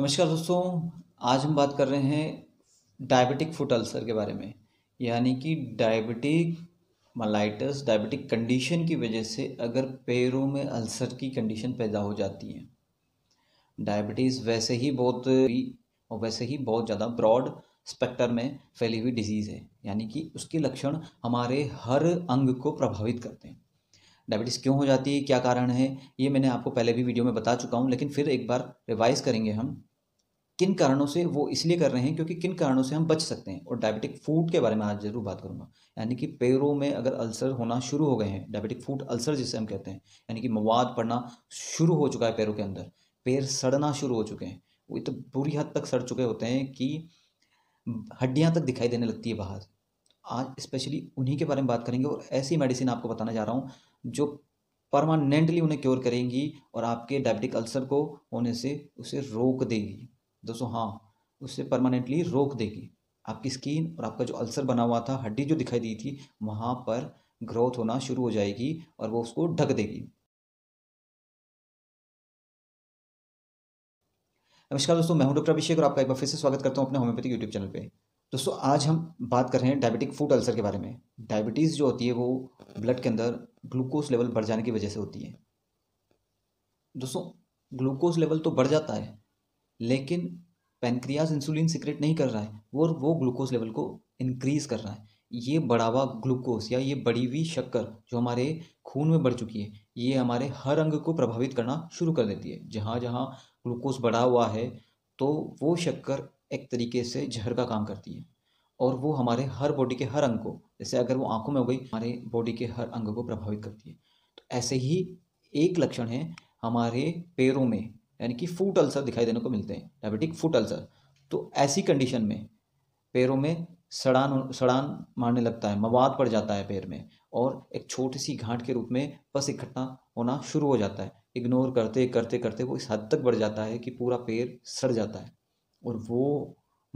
नमस्कार दोस्तों आज हम बात कर रहे हैं डायबिटिक फुट अल्सर के बारे में यानी कि डायबिटिक मलाइटस डायबिटिक कंडीशन की वजह से अगर पैरों में अल्सर की कंडीशन पैदा हो जाती है डायबिटीज़ वैसे ही बहुत और वैसे ही बहुत ज़्यादा ब्रॉड स्पेक्टर में फैली हुई डिजीज़ है यानी कि उसके लक्षण हमारे हर अंग को प्रभावित करते हैं डायबिटीज़ क्यों हो जाती है क्या कारण है ये मैंने आपको पहले भी वीडियो में बता चुका हूँ लेकिन फिर एक बार रिवाइज़ करेंगे हम किन कारणों से वो इसलिए कर रहे हैं क्योंकि किन कारणों से हम बच सकते हैं और डायबिटिक फूड के बारे में आज जरूर बात करूँगा यानी कि पैरों में अगर अल्सर होना शुरू हो गए हैं डायबिटिक फूड अल्सर जिसे हम कहते हैं यानी कि मवाद पड़ना शुरू हो चुका है पैरों के अंदर पैर सड़ना शुरू हो चुके हैं वो इतने बुरी हद तक सड़ चुके होते हैं कि हड्डियाँ तक दिखाई देने लगती है बाहर आज स्पेशली उन्हीं के बारे में बात करेंगे और ऐसी मेडिसिन आपको बताना जा रहा हूँ जो परमानेंटली उन्हें क्योर करेंगी और आपके डायबिटिक अल्सर को होने से उसे रोक देगी दोस्तों हाँ उससे परमानेंटली रोक देगी आपकी स्किन और आपका जो अल्सर बना हुआ था हड्डी जो दिखाई दी थी वहाँ पर ग्रोथ होना शुरू हो जाएगी और वो उसको ढक देगी नमस्कार दोस्तों मैं हूं डॉक्टर अभिषेक और आपका एक बार फिर से स्वागत करता हूं अपने होम्योपैथिक यूट्यूब चैनल पे दोस्तों आज हम बात कर रहे हैं डायबिटिक फूड अल्सर के बारे में डायबिटीज़ जो होती है वो ब्लड के अंदर ग्लूकोज लेवल बढ़ जाने की वजह से होती है दोस्तों ग्लूकोज लेवल तो बढ़ जाता है लेकिन पेनक्रियाज इंसुलिन सिक्रेट नहीं कर रहा है और वो ग्लूकोज लेवल को इनक्रीज़ कर रहा है ये बढ़ावा ग्लूकोज या ये बढ़ी हुई शक्कर जो हमारे खून में बढ़ चुकी है ये हमारे हर अंग को प्रभावित करना शुरू कर देती है जहाँ जहाँ ग्लूकोज बढ़ा हुआ है तो वो शक्कर एक तरीके से जहर का काम करती है और वो हमारे हर बॉडी के हर अंग को जैसे अगर वो आंखों में हो गई हमारे बॉडी के हर अंग को प्रभावित करती है तो ऐसे ही एक लक्षण है हमारे पैरों में यानी कि फूट अल्सर दिखाई देने को मिलते हैं डायबिटिक फूट अल्सर तो ऐसी कंडीशन में पैरों में सड़ान सड़ान मारने लगता है मवाद पड़ जाता है पैर में और एक छोटी सी घाट के रूप में पस इकट्ठा होना शुरू हो जाता है इग्नोर करते करते करते वो इस हद तक बढ़ जाता है कि पूरा पैर सड़ जाता है और वो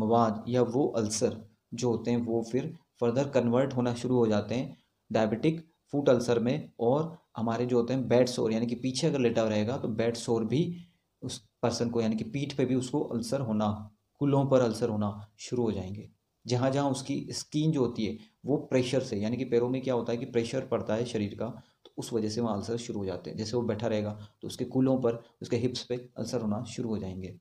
मवाद या वो अल्सर जो होते हैं वो फिर फर्दर कन्वर्ट होना शुरू हो जाते हैं डायबिटिक फूट अल्सर में और हमारे जो होते हैं बेड सोर यानी कि पीछे अगर लेटा रहेगा तो बेड सोर भी पर्सन को यानी कि पीठ पे भी उसको अल्सर होना कुलों पर अल्सर होना शुरू हो जाएंगे जहाँ जहाँ उसकी स्किन जो होती है वो प्रेशर से यानी कि पैरों में क्या होता है कि प्रेशर पड़ता है शरीर का तो उस वजह से वहाँ अल्सर शुरू हो जाते हैं जैसे वो बैठा रहेगा तो उसके कुलों पर उसके हिप्स पे अल्सर होना शुरू हो जाएंगे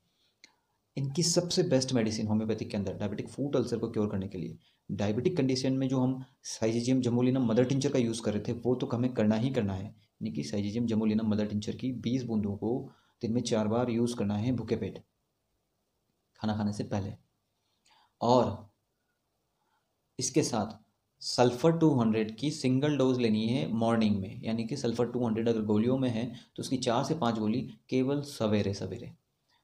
इनकी सबसे बेस्ट मेडिसिन होम्योपैथिक के अंदर डायबिटिक फूट अल्सर को क्योर करने के लिए डायबिटिक कंडीशन में जो हम साइजिजियम जमोलिनम मदर टिंचर का यूज़ कर रहे थे वो तो हमें करना ही करना है यानी कि साइजिजियम जमोलिनम मदर टिंचर की बीस बूंदों को दिन में चार बार यूज़ करना है भूखे पेट खाना खाने से पहले और इसके साथ सल्फ़र 200 की सिंगल डोज लेनी है मॉर्निंग में यानी कि सल्फ़र 200 अगर गोलियों में है तो उसकी चार से पाँच गोली केवल सवेरे सवेरे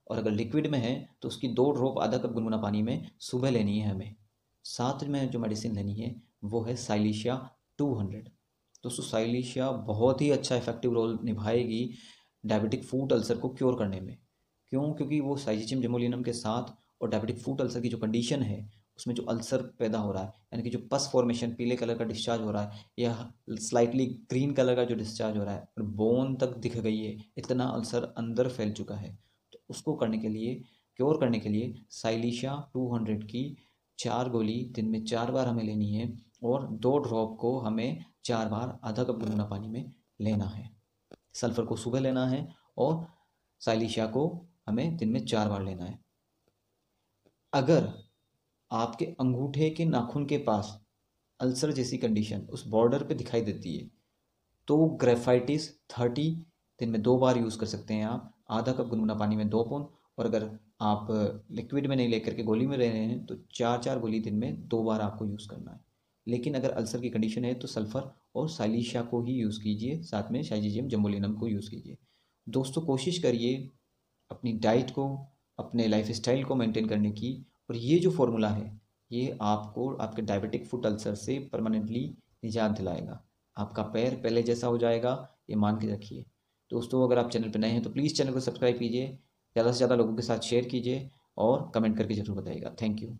और अगर लिक्विड में है तो उसकी दो ड्रॉप आधा कप गुनगुना पानी में सुबह लेनी है हमें साथ में जो मेडिसिन लेनी है वो है साइलिशिया 200 दोस्तों साइलिशिया बहुत ही अच्छा इफेक्टिव रोल निभाएगी डायबिटिक फूट अल्सर को क्योर करने में क्यों क्योंकि वो साइजिचिम जेमोलिनम के साथ और डायबिटिक फूट अल्सर की जो कंडीशन है उसमें जो अल्सर पैदा हो रहा है यानी कि जो पस फॉर्मेशन पीले कलर का डिस्चार्ज हो रहा है या स्लाइटली ग्रीन कलर का जो डिस्चार्ज हो रहा है और बोन तक दिख गई है इतना अल्सर अंदर फैल चुका है तो उसको करने के लिए क्योर करने के लिए साइलिशा टू हंड्रेड की चार गोली दिन में चार बार हमें लेनी है और दो ड्रॉप को हमें चार बार आधा कप गुनगुना पानी में लेना है सल्फ़र को सुबह लेना है और साइलिशिया को हमें दिन में चार बार लेना है अगर आपके अंगूठे के नाखून के पास अल्सर जैसी कंडीशन उस बॉर्डर पे दिखाई देती है तो ग्रेफाइटिस थर्टी दिन में दो बार यूज़ कर सकते हैं आप आधा कप गुनगुना पानी में दो पौन और अगर आप लिक्विड में नहीं लेकर के गोली में रह रहे हैं तो चार चार गोली दिन में दो बार आपको यूज़ करना है लेकिन अगर अल्सर की कंडीशन है तो सल्फ़र और साइलिशा को ही यूज़ कीजिए साथ में शाइजीजियम जम्बोलिनम को यूज़ कीजिए दोस्तों कोशिश करिए अपनी डाइट को अपने लाइफ स्टाइल को मेंटेन करने की और ये जो फार्मूला है ये आपको आपके डायबिटिक फुट अल्सर से परमानेंटली निजात दिलाएगा आपका पैर पहले जैसा हो जाएगा ये मान के रखिए दोस्तों अगर आप चैनल पर नए हैं तो प्लीज़ चैनल को सब्सक्राइब कीजिए ज़्यादा से ज़्यादा लोगों के साथ शेयर कीजिए और कमेंट करके ज़रूर बताइएगा थैंक यू